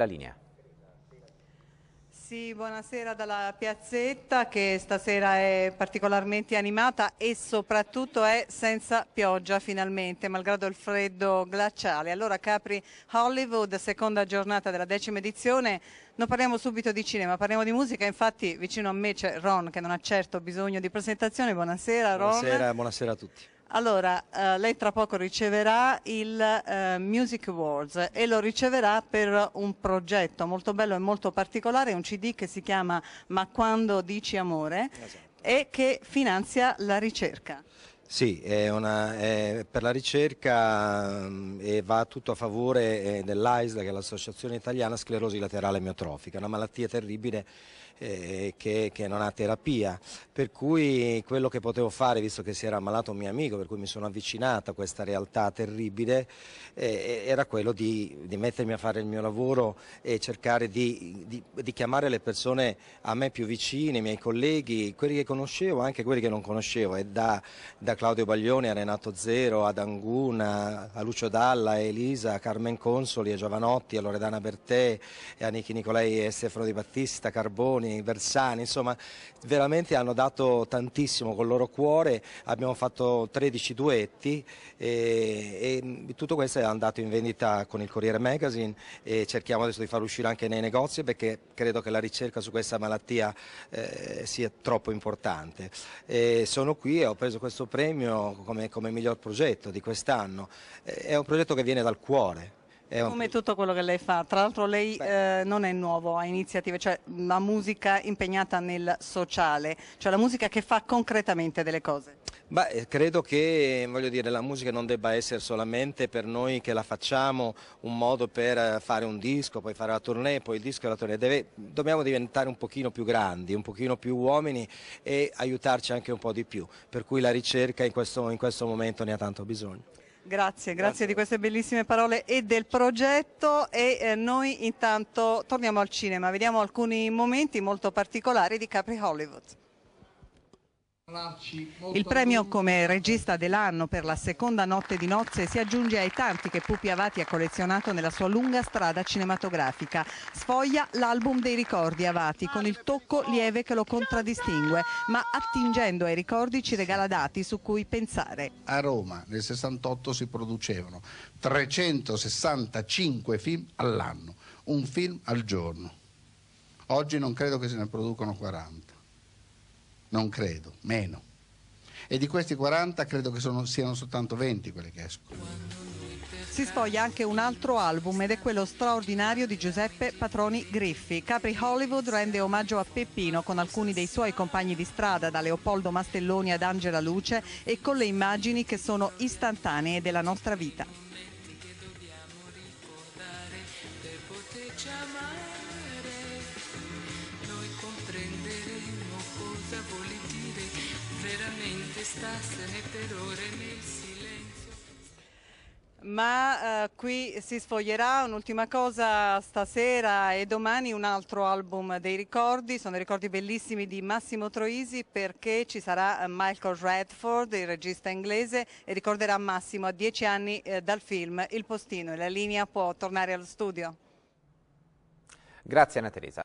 La linea. Sì, buonasera dalla piazzetta che stasera è particolarmente animata e soprattutto è senza pioggia finalmente, malgrado il freddo glaciale. Allora Capri Hollywood, seconda giornata della decima edizione, non parliamo subito di cinema, parliamo di musica, infatti vicino a me c'è Ron che non ha certo bisogno di presentazione. Buonasera Ron. Buonasera, buonasera a tutti. Allora, eh, lei tra poco riceverà il eh, Music Awards e lo riceverà per un progetto molto bello e molto particolare, un CD che si chiama Ma quando dici amore esatto. e che finanzia la ricerca. Sì, è una, è per la ricerca mm, e va tutto a favore eh, dell'AISLA, che è l'Associazione Italiana Sclerosi Laterale Miotrofica, una malattia terribile eh, che, che, non ha terapia, per cui quello che potevo fare, visto che si era ammalato un mio amico, per cui mi sono avvicinata a questa realtà terribile, eh, era quello di, di, mettermi a fare il mio lavoro e cercare di, di, di chiamare le persone a me più vicine, i miei colleghi, quelli che conoscevo, anche quelli che non conoscevo, e da, da Claudio Baglioni, a Renato Zero, ad Anguna, a Lucio Dalla, a Elisa, a Carmen Consoli, a Giovanotti, a Loredana Bertè, a Nichi Nicolai e Stefano Di Battista, Carboni, Versani, insomma veramente hanno dato tantissimo col loro cuore, abbiamo fatto 13 duetti e, e tutto questo è andato in vendita con il Corriere Magazine e cerchiamo adesso di farlo uscire anche nei negozi perché credo che la ricerca su questa malattia eh, sia troppo importante. E sono qui e ho preso questo premio premio come, come miglior progetto di quest'anno. Eh, è un progetto che viene dal cuore, come tutto quello che lei fa, tra l'altro lei eh, non è nuovo a iniziative, cioè la musica impegnata nel sociale, cioè la musica che fa concretamente delle cose. Beh, eh, credo che dire, la musica non debba essere solamente per noi che la facciamo un modo per eh, fare un disco, poi fare la tournée, poi il disco e la tournée. Deve, dobbiamo diventare un pochino più grandi, un pochino più uomini e aiutarci anche un po' di più. Per cui la ricerca in questo, in questo momento ne ha tanto bisogno. Grazie, grazie, grazie, di queste bellissime parole e del progetto e eh, noi intanto torniamo al cinema, vediamo alcuni momenti molto particolari di Capri Hollywood. Il premio come regista dell'anno per la seconda notte di nozze si aggiunge ai tanti che Pupi Avati ha collezionato nella sua lunga strada cinematografica. Sfoglia l'album dei ricordi Avati con il tocco lieve che lo contraddistingue, ma attingendo ai ricordi ci regala dati su cui pensare. A Roma nel 68 si producevano 365 film all'anno, un film al giorno. Oggi non credo che se ne producano 40. Non credo, meno. E di questi 40 credo che sono, siano soltanto 20 quelli che escono. Si sfoglia anche un altro album ed è quello straordinario di Giuseppe Patroni Griffi. Capri Hollywood rende omaggio a Peppino con alcuni dei suoi compagni di strada, da Leopoldo Mastelloni ad Angela Luce e con le immagini che sono istantanee della nostra vita. Che dobbiamo ricordare per poterci amare. restasse né terrore né silenzio. Ma eh, qui si sfoglierà un'ultima cosa stasera e domani un altro album dei ricordi, sono dei ricordi bellissimi di Massimo Troisi perché ci sarà Michael Redford, il regista inglese, e ricorderà Massimo a dieci anni eh, dal film Il postino e la linea può tornare allo studio. Grazie Anna Teresa.